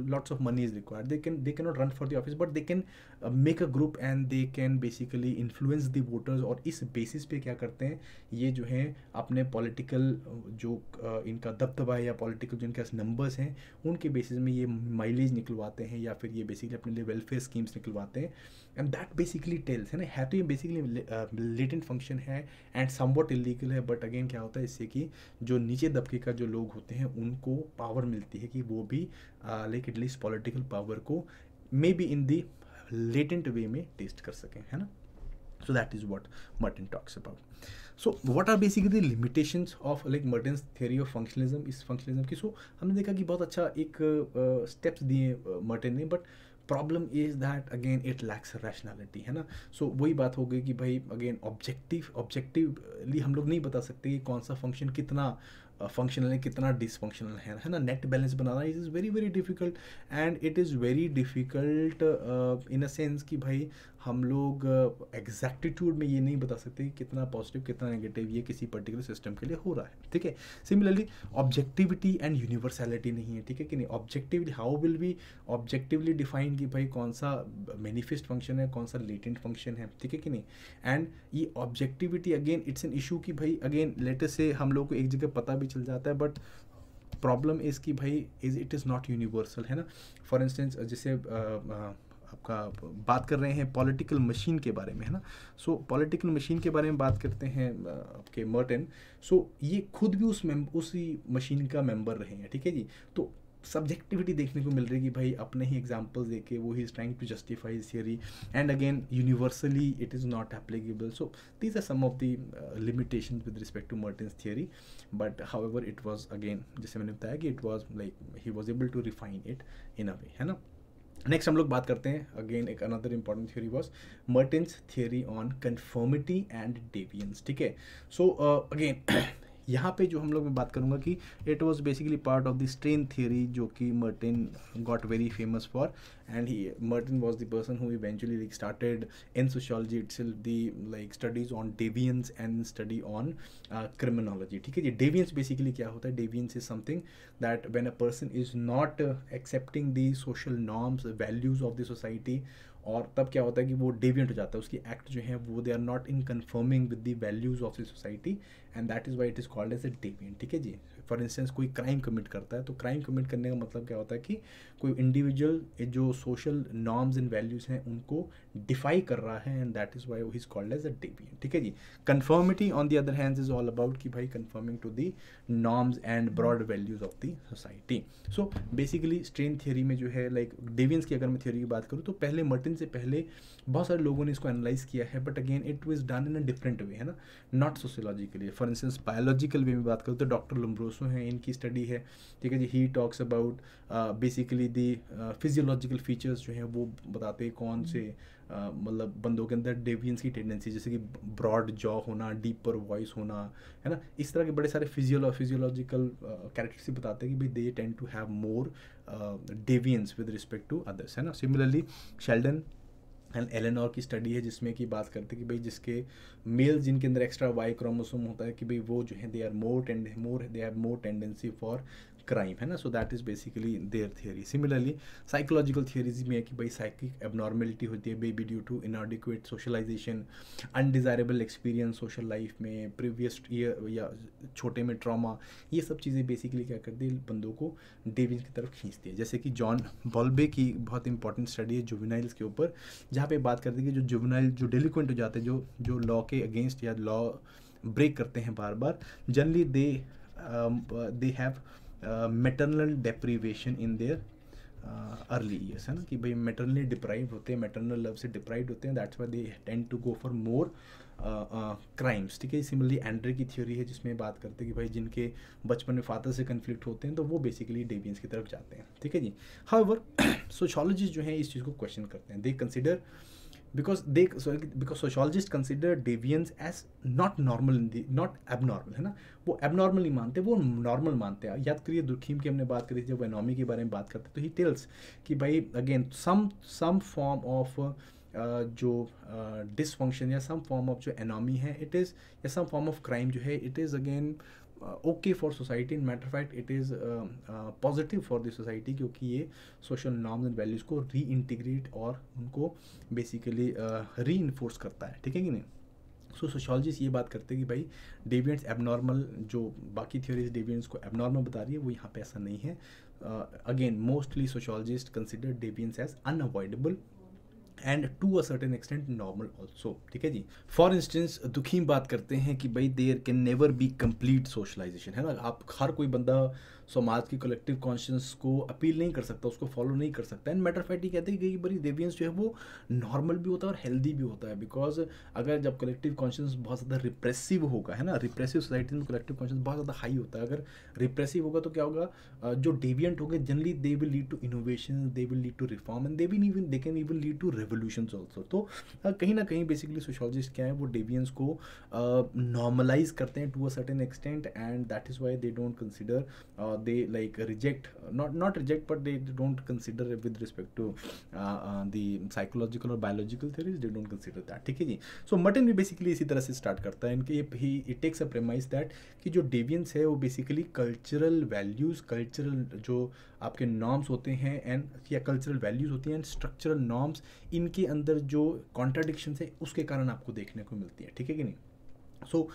Speaker 1: lots of money is required they can they can not run for the office but they can make a group and they can basically influence the voters और इस basis पे क्या करते हैं ये जो है अपने पॉलिटिकल जो uh, इनका दबदबा है या पॉलिटिकल जो इनके पास नंबर्स हैं उनके बेसिस में ये माइलेज निकलवाते हैं या फिर ये बेसिकली अपने लिए वेलफेयर स्कीम्स निकलवाते हैं एंड दैट बेसिकली टेल्स है ना है तो ये बेसिकली लेटेंट फंक्शन है एंड सम वॉट इलीगल है बट अगेन क्या होता है इससे कि जो नीचे दबके का जो लोग होते हैं उनको पावर मिलती है कि वो भी लाइक एटलीस्ट पॉलिटिकल पावर को may be in the latent वे में टेस्ट कर सकें है ना so that is what Merton talks about so what are basically limitation of like Merton theory of functionalism इस फंक्शनलिज्म की सो so हमने देखा कि बहुत अच्छा एक स्टेप्स uh, दिए मर्टिन uh, ने but problem is that again it lacks rationality है ना सो so, वही बात हो गई कि भाई अगेन ऑब्जेक्टिव ऑब्जेक्टिवली हम लोग नहीं बता सकते कि कौन सा फंक्शन कितना फंक्शनल है कितना डिसफंक्शनल है है ना नेट बैलेंस बनाना it is very very difficult and it is very difficult in a sense कि भाई हम लोग एग्जैक्टिट्यूड में ये नहीं बता सकते कि कितना पॉजिटिव कितना नेगेटिव ये किसी पर्टिकुलर सिस्टम के लिए हो रहा है ठीक है सिमिलरली ऑब्जेक्टिविटी एंड यूनिवर्सैलिटी नहीं है ठीक है कि नहीं objectively how will be objectively define कि भाई कौन सा मैनिफेस्ट फंक्शन है कौन सा लेटेंट फंक्शन है ठीक है कि नहीं एंड ये objectivity again it's an issue कि भाई अगेन लेटेस्ट से हम लोग को एक जगह पता भी चल जाता है बट प्रॉब्लम इज़ कि भाई is it is not universal है ना फॉर इंस्टेंस जैसे आपका बात कर रहे हैं पॉलिटिकल मशीन के बारे में है ना सो पॉलिटिकल मशीन के बारे में बात करते हैं आपके मर्टन सो ये खुद भी उस उसी मशीन का मेंबर रहे हैं ठीक है जी तो सब्जेक्टिविटी देखने को मिल रही है कि भाई अपने ही एग्जाम्पल्स दे के वो he is trying to justify his theory and again universally it is not applicable so these are some of the limitation with respect to Merton's theory but however it was again जैसे मैंने बताया कि it was like he was able to refine it in a way है ना next हम लोग बात करते हैं अगेन एक another important theory was Merton's theory on conformity and deviance ठीक है सो अगेन uh, यहाँ पे जो हम लोग मैं बात करूँगा कि it was basically part of the strain theory जो कि Merton got very famous for and he Merton was the person who eventually like started in sociology it's the like studies on deviance and study on criminology ठीक है जी deviance basically क्या होता है deviance is something that when a person is not accepting the social norms values of the society और तब क्या होता है कि वो डेवियंट हो जाता है उसकी एक्ट जो है वो they are not in conforming with the values of the society and that is why it is called as a deviant ठीक है जी फॉर इंस्टेंस कोई क्राइम कमिट करता है तो क्राइम कमिट करने का मतलब क्या होता है कि कोई इंडिविजुअल जो सोशल नॉर्म्स एंड वैल्यूज़ हैं उनको डिफाई कर रहा है and that is why is called as a deviant ठीक है जी conformity on the other hand is all about कि भाई conforming to the norms and broad values of the society so basically strain theory में जो है like deviance की अगर मैं थियोरी की बात करूँ तो पहले मर्टिन से पहले बहुत सारे लोगों ने इसको एनालाइज किया है but again it was done in a different way है ना not sociologically for instance biological way में बात करूँ तो डॉक्टर लम्ब्रोस जो हैं इनकी स्टडी है ठीक है जी he talks about basically the physiological features जो हैं वो बताते हैं कौन से uh, मतलब बंदों के अंदर डेवियंस की टेंडेंसी जैसे कि ब्रॉड जॉ होना डीपर वॉइस होना है ना इस तरह के बड़े सारे फिजियोलॉ फिजियोलॉजिकल कैरेक्टर्स भी बताते हैं कि they tend to have more deviance with respect to others है ना सिमिलरली शेल्डन एंड एलेनोर की स्टडी है जिसमें कि बात करते हैं कि भाई जिसके मेल जिनके अंदर एक्स्ट्रा वाई क्रोमोसोम होता है कि भाई वो जो है they are more tend more they have more tendency for crime है ना so that is basically their theory similarly psychological theories में है कि भाई साइकिक एबनॉर्मेलिटी होती है maybe due to inadequate socialisation undesirable experience social life में previous year या छोटे में ट्रामा ये सब चीज़ें बेसिकली क्या करती है बंदों को डेविज की तरफ खींचती है जैसे कि जॉन बॉल्बे की बहुत इंपॉर्टेंट स्टडी है जुविनाइल्स के ऊपर जहाँ पे बात करते हैं कि जो जुविनाइल जो डेलिक्वेंट हो जाते हैं जो जो लॉ के अगेंस्ट या लॉ ब्रेक करते हैं बार बार generally they they have maternal deprivation in their early years है ना कि भाई मेटरनली डिप्राइव होते हैं मेटरनल लव से डिप्राइव होते हैं that's why they tend to go for more crimes ठीक है सिमिलरली एंड्रे की थ्योरी है जिसमें बात करते हैं कि भाई जिनके बचपन में फादर से कन्फ्लिक्ट होते हैं तो वो बेसिकली डेवियंस की तरफ जाते हैं ठीक है जी हाउवर सोशोलॉजिस्ट जो हैं इस चीज़ को क्वेश्चन करते हैं they consider because they so, because sociologists consider as as not normal in the not abnormal है ना वो abnormal नहीं मानते वो normal मानते हैं याद करिए दुखीम की हमने बात करी थी जब एनॉमी के बारे में बात करते तो ही टेल्स कि भाई again some some form of जो डिसफंक्शन uh, या सम फॉर्म ऑफ जो एनॉमी है इट इज़ या सम फॉर्म ऑफ क्राइम जो है it is again okay for society in matter fact it is positive for the society क्योंकि ये social norms and values को री इंटीग्रेट और उनको बेसिकली री इन्फोर्स करता है ठीक है कि नहीं सो सोशोलॉजिस्ट ये बात करते हैं कि भाई डेवियंट्स एबनॉर्मल जो बाकी थ्योरीज डेवियंट्स को एबनॉर्मल बता रही है वो यहाँ पे ऐसा नहीं है again mostly sociologists consider deviance as unavoidable and to a certain extent normal also ठीक है जी फॉर इंस्टेंस दुखी बात करते हैं कि भाई there can never be complete socialisation है ना आप हर कोई बंदा समाज की कलेक्टिव कॉन्शियस को अपील नहीं कर सकता उसको फॉलो नहीं कर सकता एंड मैटर फैक्ट ये कहते हैं कि बड़ी देवियंस जो है वो नॉर्मल भी होता है और हेल्दी भी होता है बिकॉज अगर जब कलेक्टिव कॉन्शियस बहुत ज़्यादा रिप्रेसिव होगा है ना रिप्रेसिव सोसाइटी में कलेक्टिव कॉन्शियस बहुत ज़्यादा हाई होता है अगर रिप्रेसिव होगा तो क्या होगा जो डेवियंट होंगे generally they will lead to innovation they will lead to reform and they will even they can even lead to revolution also तो कहीं ना कहीं बेसिकली सोशोलॉजिस्ट क्या है वो डेवियंस को नॉर्मलाइज करते हैं to a certain extent and that is why they don't consider uh, they like reject not not reject but they, don't consider it with respect to uh, uh, the psychological or biological theories they don't consider that ठीक है जी so Merton भी basically इसी तरह से start करता है इनके he it takes a premise that कि जो deviants है वो basically cultural values cultural जो आपके नॉर्म्स होते हैं एंड या कल्चरल वैल्यूज़ होती हैं एंड स्ट्रक्चरल नॉर्म्स इनके अंदर जो कॉन्ट्राडिक्शन है उसके कारण आपको देखने को मिलती है ठीक है कि नहीं सो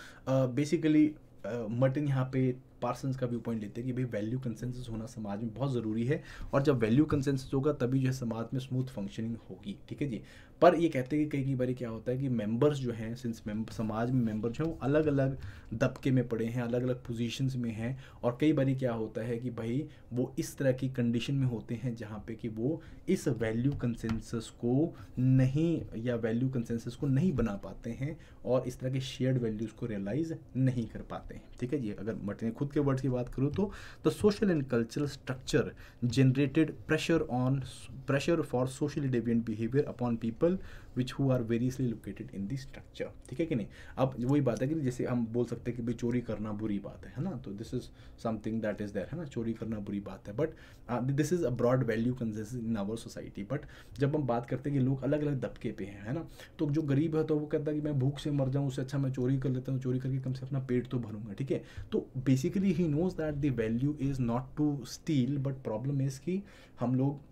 Speaker 1: बेसिकली मटन यहाँ पे पार्सन्स का व्यू पॉइंट लेते हैं कि भाई वैल्यू कंसेंसस होना समाज में बहुत ज़रूरी है और जब वैल्यू कंसेंसस होगा तभी जो है समाज में स्मूथ फंक्शनिंग होगी ठीक है जी पर ये कहते हैं कि कई कई बार क्या होता है कि मेंबर्स जो हैं सिंस समाज में मेंबर जो हैं वो अलग अलग दबके में पड़े हैं अलग अलग पोजीशंस में हैं और कई बार क्या होता है कि भाई वो इस तरह की कंडीशन में होते हैं जहाँ पे कि वो इस वैल्यू कंसेंसस को नहीं या वैल्यू कंसेंसस को नहीं बना पाते हैं और इस तरह के शेयर्ड वैल्यूज़ को रियलाइज़ नहीं कर पाते हैं ठीक है जी अगर मर्टिन खुद के वर्ड की बात करूँ तो the social and cultural structure generated pressure on pressure for socially deviant behaviour upon people people which who are variously located in the structure ठीक है कि नहीं अब वही बात है कि जैसे हम बोल सकते हैं कि भाई चोरी करना बुरी बात है है ना तो this is something that is there है ना चोरी करना बुरी बात है but this is a broad value consensus in our society but जब हम बात करते हैं कि लोग अलग अलग दबके पे हैं है ना तो जो गरीब है तो वो कहता है कि मैं भूख से मर जाऊँ उससे अच्छा मैं चोरी कर लेता हूँ चोरी करके कम से अपना पेट तो भरूंगा ठीक है तो basically he knows that the value is not to steal but problem is कि हम लोग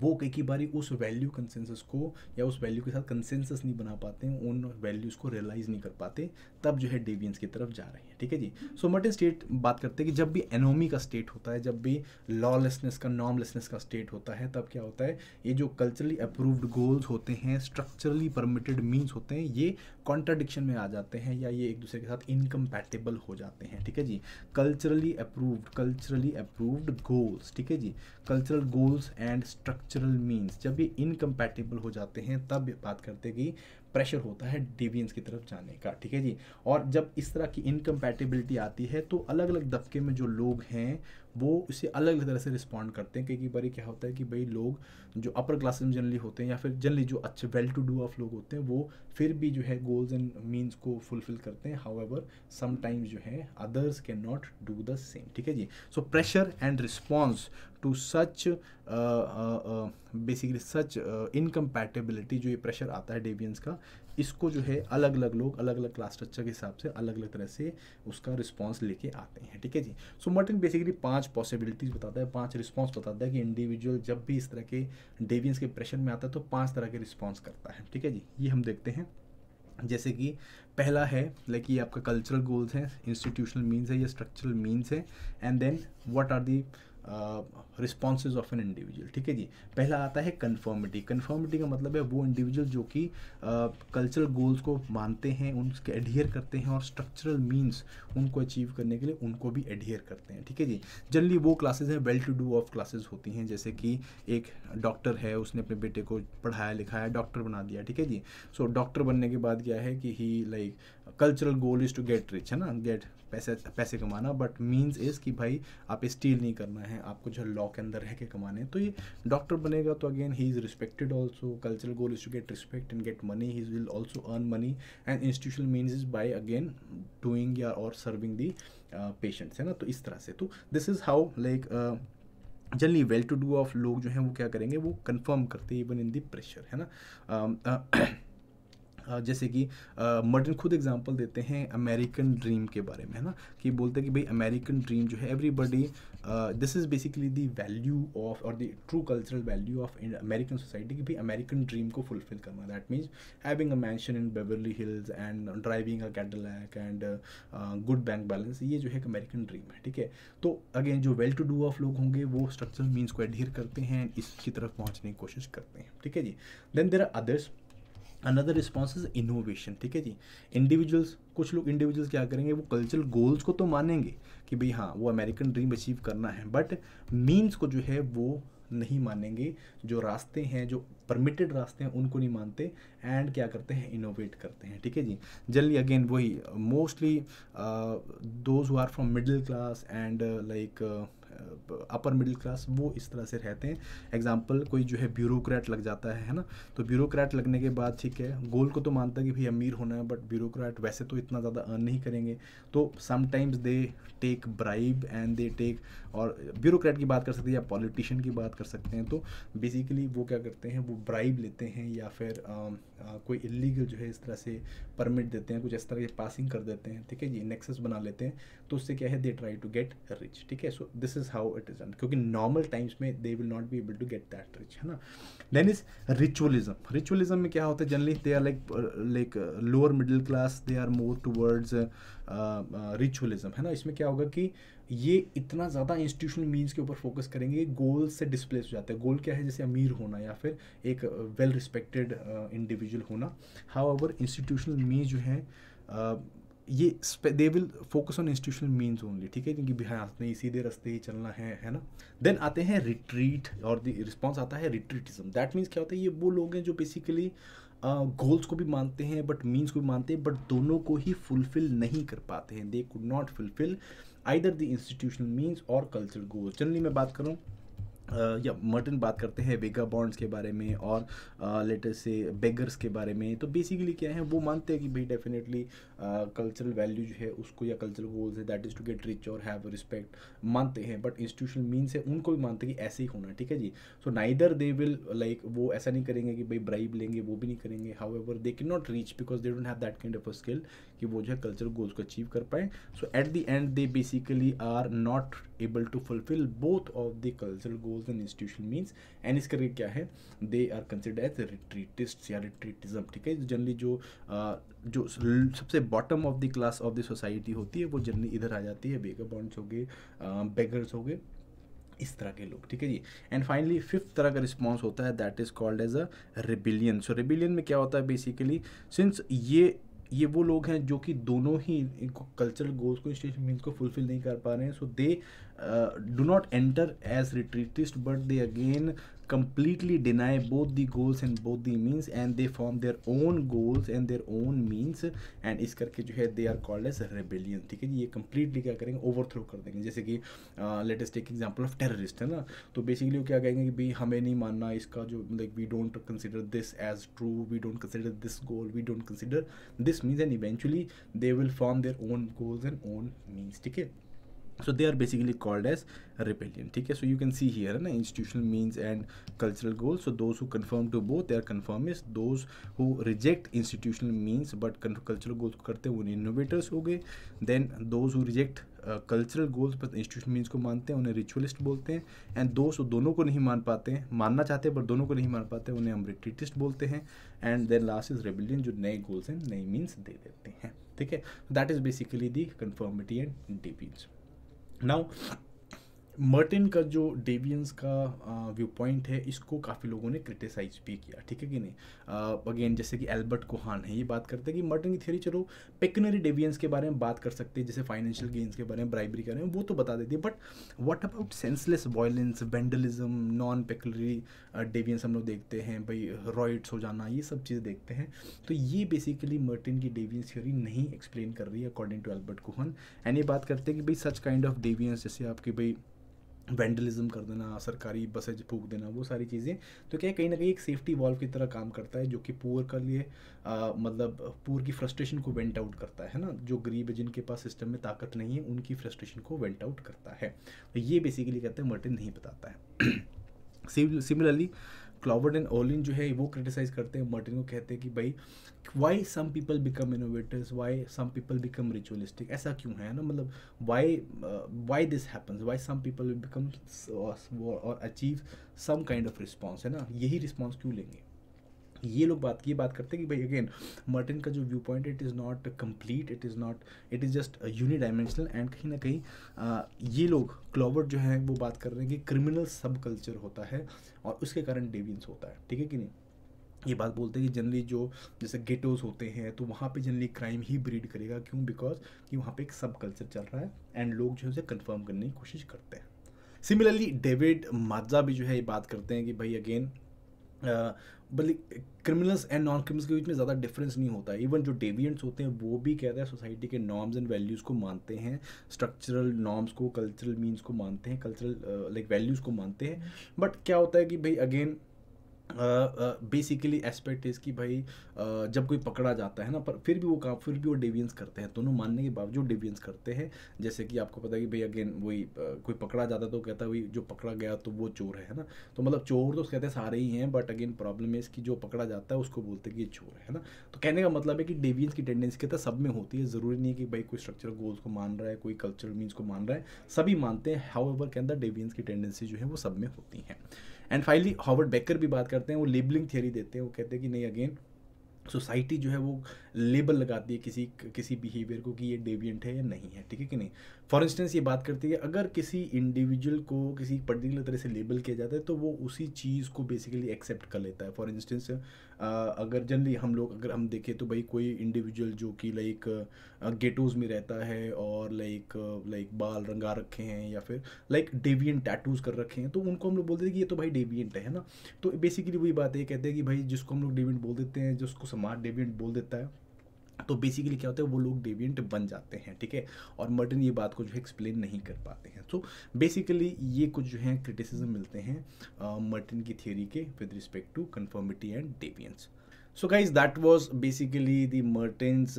Speaker 1: वो कई कई बारी उस वैल्यू कंसेंसस को या उस वैल्यू के साथ कंसेंसस नहीं बना पाते हैं उन वैल्यूज़ को रियलाइज़ नहीं कर पाते तब जो है डेवियंस की तरफ जा रहे हैं ठीक है जी सो मटे स्टेट बात करते हैं कि जब भी एनोमी का स्टेट होता है जब भी लॉलेसनेस का नॉर्मलेसनेस का स्टेट होता है तब क्या होता है ये जो कल्चरली अप्रूव्ड गोल्स होते हैं स्ट्रक्चरली परमिटेड मीन्स होते हैं ये कॉन्ट्राडिक्शन में आ जाते हैं या ये एक दूसरे के साथ इनकम्पैटेबल हो जाते हैं ठीक है जी culturally approved culturally approved goals ठीक है जी cultural goals and structure structural means जब ये इनकम्पैटिबल हो जाते हैं तब बात करते कि प्रेशर होता है डिवियंस की तरफ जाने का ठीक है जी और जब इस तरह की इनकम्पैटिबिलिटी आती है तो अलग अलग दबके में जो लोग हैं वो उसे अलग अलग तरह से रिस्पॉन्ड करते हैं कई बार क्या होता है कि भाई लोग जो अपर क्लास में जनरली होते हैं या फिर जनरली जो अच्छे वेल टू डू ऑफ लोग होते हैं वो फिर भी जो है गोल्स एंड मीन्स को फुलफिल करते हैं हाउ एवर समटाइम्स जो है others can not do the same ठीक है जी so pressure and response to such basically such incompatibility जो ये प्रेशर आता है डेवियंस का इसको जो है अलग अलग लोग अलग अलग क्लास स्ट्रक्चर के हिसाब से अलग अलग तरह से उसका रिस्पॉन्स लेके आते हैं ठीक है जी सो मर्टिन बेसिकली पांच पॉसिबिलिटीज़ बताता है पांच रिस्पॉन्स बताता है कि इंडिविजुअल जब भी इस तरह के डेवियंस के प्रेशर में आता है तो पाँच तरह के रिस्पॉन्स करता है ठीक है जी ये हम देखते हैं जैसे कि पहला है लाइक ये आपका कल्चरल गोल्स हैं इंस्टीट्यूशनल मीन्स है या स्ट्रक्चरल मीन्स है and then what are the responses of an individual ठीक है जी पहला आता है कन्फर्मिटी कन्फर्मिटी का मतलब है वो इंडिविजुअल जो कि कल्चरल गोल्स को मानते हैं उनके एडियर करते हैं और स्ट्रक्चरल मीन्स उनको अचीव करने के लिए उनको भी एडियर करते हैं ठीक है जी जनरली वो क्लासेज हैं well to do off classes होती हैं जैसे कि एक डॉक्टर है उसने अपने बेटे को पढ़ाया लिखाया डॉक्टर बना दिया ठीक है जी सो so, डॉक्टर बनने के बाद क्या है कि he like cultural goal is to get rich है ना गेट पैसे पैसे कमाना बट मीन्स इज़ कि भाई आप स्टील नहीं करना है आपको जो लॉ के अंदर रह के कमाने तो ये डॉक्टर बनेगा तो again he is respected also cultural goal is to get respect and get money he will also earn money and institution means is by again doing या और सर्विंग दी पेशेंट्स है ना तो इस तरह से तो this is how like generally well to do off लोग जो हैं वो क्या करेंगे वो कन्फर्म करते इवन इन दी प्रेशर है ना um, uh, जैसे कि मर्टन खुद एग्जांपल देते हैं अमेरिकन ड्रीम के बारे में है ना कि बोलते हैं कि भाई अमेरिकन ड्रीम जो है everybody this is basically the value of और the true cultural value of American society कि भाई अमेरिकन ड्रीम को फुलफिल करना that means having a mansion in Beverly Hills and driving a Cadillac and good bank balance ये जो है एक American dream है ठीक है तो अगेन जो वेल टू डू ऑफ लोग होंगे वो स्ट्रक्चरल मीन्स को एडहेयर करते हैं इसकी तरफ पहुँचने की कोशिश करते हैं ठीक है जी then there are others another response is innovation ठीक है जी इंडिविजुअल्स कुछ लोग इंडिविजुअल्स क्या करेंगे वो कल्चरल गोल्स को तो मानेंगे कि भाई हाँ वो अमेरिकन ड्रीम अचीव करना है बट मीन्स को जो है वो नहीं मानेंगे जो रास्ते हैं जो परमिटेड रास्ते हैं उनको नहीं मानते एंड क्या करते हैं इनोवेट करते हैं ठीक है जी जल्दी अगेन वही mostly those who are from middle class and like upper middle class वो इस तरह से रहते हैं एग्जाम्पल कोई जो है ब्यूरोक्रेट लग जाता है है ना तो ब्यूरोक्रेट लगने के बाद ठीक है गोल को तो मानता है कि भाई अमीर होना है बट ब्यूरोक्रेट वैसे तो इतना ज़्यादा अर्न नहीं करेंगे तो sometimes they take bribe and they take और ब्यूरोक्रेट की बात कर सकते हैं या पॉलिटिशियन की बात कर सकते हैं तो बेसिकली वो क्या करते हैं वो ब्राइब लेते हैं या फिर कोई इलीगल जो है इस तरह से परमिट देते हैं कुछ इस तरह के पासिंग कर देते हैं ठीक है जी नेक्सेस बना लेते हैं तो उससे क्या है they try to get rich ठीक है so this is how it is done क्योंकि नॉर्मल टाइम्स में they will not be able to get that rich है ना देन इज रिचुअलिज्म रिचुअलिज्म में क्या होता है generally they are like like lower middle class they are more towards ritualism है ना इसमें क्या होगा कि uh, ये इतना ज़्यादा इंस्टीट्यूशनल मीन्स के ऊपर फोकस करेंगे गोल से डिस्प्लेस हो जाता है गोल क्या है जैसे अमीर होना या फिर एक वेल रिस्पेक्टेड इंडिविजुअल होना हाउ अवर इंस्टीट्यूशनल मीन्स जो है uh, ये they will focus on institutional means only ठीक है क्योंकि बिहार ही सीधे रास्ते ही चलना है है ना देन आते हैं रिट्रीट और रिस्पॉन्स आता है रिट्रीटिज्म दैट मीन्स क्या होता है ये वो लोग हैं जो बेसिकली गोल्स uh, को भी मानते हैं बट मीन्स को भी मानते हैं बट दोनों को ही फुलफिल नहीं कर पाते हैं they could not fulfil either the institutional means और कल्चरल गोल्स जनरली मैं बात करूँ या मर्टन बात करते हैं बेगा बॉन्ड्स के बारे में और लेटर से बेगर्स के बारे में तो बेसिकली क्या है वो मानते हैं कि भाई डेफिनेटली कल्चरल वैल्यू जो है उसको या कल्चरल गोल्स है that is to get rich और हैव रिस्पेक्ट मानते हैं बट इंस्टीट्यूशनल मीन्स है उनको भी मानते हैं कि ऐसे ही होना ठीक है जी so neither they will like वो ऐसा नहीं करेंगे कि भाई ब्राइब लेंगे वो भी नहीं करेंगे however they can not reach because they don't have that kind of skill कि वो जो है कल्चरल गोल्स को अचीव कर पाए so at the end they basically are not able to fulfil both of the cultural goals and institution means and इस करके क्या है they are consider as retreatist या रिट्रीटिज्म ठीक है जनरली जो जो सबसे bottom of the class of the society होती है वो जनरली इधर आ जाती है बेगर बॉन्ड्स हो गए बेगर्स हो गए इस तरह के लोग ठीक है जी एंड फाइनली फिफ्थ तरह का रिस्पॉन्स होता है that is called as a rebellion so rebellion में क्या होता है बेसिकली सिंस ये ये वो लोग हैं जो कि दोनों ही इनको कल्चरल गोल्स को स्टेट मीन्स को फुलफिल नहीं कर पा रहे हैं so they do not enter as retreatist but they again completely deny both the goals and both the means and they form their own goals and their own means and इस करके जो है they are called as rebellion ठीक है जी ये completely क्या करेंगे overthrow कर देंगे जैसे कि लेटेस्ट एक एग्जाम्पल ऑफ टेररिस्ट है ना तो बेसिकली वो क्या कहेंगे कि भाई हमें नहीं मानना इसका जो like we don't consider this as true we don't consider this goal we don't consider this means and eventually they will form their own goals and own means ठीक है so they are basically called as rebellion okay so you can see here an institutional means and cultural goals so those who conform to both they are conformists those who reject institutional means but cultural goals ko karte hain innovators ho gaye then those who reject cultural goals पर institution means को मानते हैं उन्हें रिचुअलिस्ट बोलते हैं and दोस्त दोनों को नहीं मान पाते हैं मानना चाहते हैं पर दोनों को नहीं मान पाते उन्हें अम्ब्रिटिटिस्ट बोलते हैं and then last is rebellion जो नए गोल्स हैं नए मीन्स दे देते हैं ठीक है that is basically the conformity and division Não Merton का जो डेवियंस का व्यू पॉइंट है इसको काफ़ी लोगों ने क्रिटिसाइज भी किया ठीक है कि नहीं अगेन जैसे कि एल्बर्ट कोहान है ये बात करते हैं कि मर्टिन की थ्योरी चलो पेक्नरी डेवियंस के बारे में बात कर सकते हैं जैसे फाइनेंशियल गेंस के बारे में ब्राइबरी के बारे में वो तो बता देती है but what about senseless violence vandalism non pecuniary deviance हम लोग देखते हैं भाई रॉइड्स हो जाना ये सब चीज़ देखते हैं तो ये बेसिकली मर्टिन की डेवियंस थ्योरी नहीं एक्सप्लेन कर रही है अकॉर्डिंग टू एल्बर्ट कोहन एंड ये बात करते हैं कि भाई सच काइंड ऑफ डेवियंस जैसे आपकी भाई वेंडलिज्म कर देना सरकारी बसेज फूक देना वो सारी चीज़ें तो क्या है कहीं ना कहीं एक सेफ्टी वॉल्व की तरह काम करता है जो कि पुअर का लिए आ, मतलब पुअर की फ्रस्ट्रेशन को वेंट आउट करता है ना जो गरीब है जिनके पास सिस्टम में ताकत नहीं है उनकी फ्रस्ट्रेशन को वेंट आउट करता है तो ये बेसिकली कहते हैं मर्टिन नहीं बताता है सिमिलरली क्लावर्ड एंड ओलिन जो है वो क्रिटिसाइज करते हैं मर्टिन को कहते हैं कि भाई why some people become innovators why some people become ritualistic ऐसा क्यों है ना मतलब why why this happens why some people become और achieve some kind of response है ना यही रिस्पॉन्स क्यों लेंगे ये लोग बात ये बात करते हैं कि भाई अगेन मर्टिन का जो viewpoint it is not complete it is not it is just unidimensional and कहीं ना कहीं ये लोग क्लॉवर्ड जो है वो बात कर रहे हैं कि क्रिमिनल सब कल्चर होता है और उसके कारण डेवियंस होता है ठीक है कि नहीं ये बात बोलते हैं कि जनरली जो जैसे गेटोज होते हैं तो वहाँ पे जनरली क्राइम ही ब्रीड करेगा क्यों बिकॉज कि वहाँ पे एक सब कल्चर चल रहा है एंड लोग जो है उसे कन्फर्म करने की कोशिश करते हैं सिमिलरली डेविड माजा भी जो है ये बात करते हैं कि भाई अगेन बल्कि क्रिमिनल्स एंड नॉन क्रिमिनल्स के बीच में ज़्यादा डिफरेंस नहीं होता है इवन जो डेवियंट्स होते हैं वो भी कहते हैं सोसाइटी के नॉर्म्स एंड वैल्यूज़ को मानते हैं स्ट्रक्चरल नॉर्म्स को कल्चरल मीन्स को मानते हैं कल्चरल लाइक वैल्यूज़ को मानते हैं बट क्या होता है कि भाई अगेन बेसिकली एस्पेक्ट इज़ कि भाई uh, जब कोई पकड़ा जाता है ना पर फिर भी वो काम फिर भी वो डिवियंस करते हैं दोनों मानने के बावजूद डिवियंस करते हैं जैसे कि आपको पता है कि भाई अगेन वही कोई पकड़ा जाता तो कहता है भाई जो पकड़ा गया तो वो चोर है ना तो मतलब चोर तो कहते हैं सारे ही हैं बट अगेन प्रॉब्लम है इसकी जो पकड़ा जाता है उसको बोलते हैं कि ये चोर है ना तो कहने का मतलब है कि डिवियंस की टेंडेंसी कहता है सब में होती है ज़रूरी नहीं कि भाई कोई स्ट्रक्चरल गोल्स को मान रहा है कोई कल्चरल मीन्स को मान रहा है सभी मानते हैं हाउ एवर कहता डिवियंस की टेंडेंसी जो है वो सब में होती हैं एंड फाइनली हॉवर्ड बेकर भी बात करते हैं वो लेबलिंग थियरी देते हैं वो कहते हैं कि नहीं अगेन सोसाइटी जो है वो लेबल लगाती है किसी किसी बिहेवियर को कि ये डेवियंट है या नहीं है ठीक है कि नहीं फॉर इंस्टेंस ये बात करती है अगर किसी इंडिविजुअल को किसी पर्टिकुलर तरह से लेबल किया जाता है तो वो उसी चीज़ को बेसिकली एक्सेप्ट कर लेता है फॉर इंस्टेंस अगर जनरली हम लोग अगर हम देखें तो भाई कोई इंडिविजुअल जो कि लाइक गेटोज में रहता है और लाइक लाइक बाल रंगा रखे हैं या फिर लाइक डेवियन टैटूज कर रखे हैं तो उनको हम लोग बोलते हैं कि ये तो भाई डेवियंट है ना तो बेसिकली वही बात है कहते हैं कि भाई जिसको हम लोग डेवियंट बोल देते हैं जिसको समाज डेवियंट बोल देता है तो बेसिकली क्या होता है वो लोग डेवियंट बन जाते हैं ठीक है और मर्डन ये बात को जो है एक्सप्लेन नहीं कर पाते हैं तो बेसिकली ये कुछ जो है क्रिटिसिज्म मिलते हैं मर्टन की थियोरी के with respect to conformity and deviance so guys that was basically the Merton's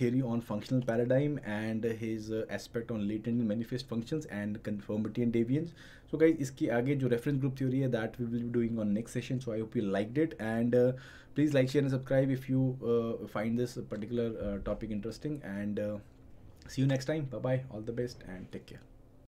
Speaker 1: theory on functional paradigm and his aspect on latent and manifest function and conformity and deviance so guys इसकी आगे जो reference group theory है that we will be doing on next session so I hope you like it and please like share and subscribe if you uh, find this particular uh, topic interesting and uh, see you next time bye bye all the best and take care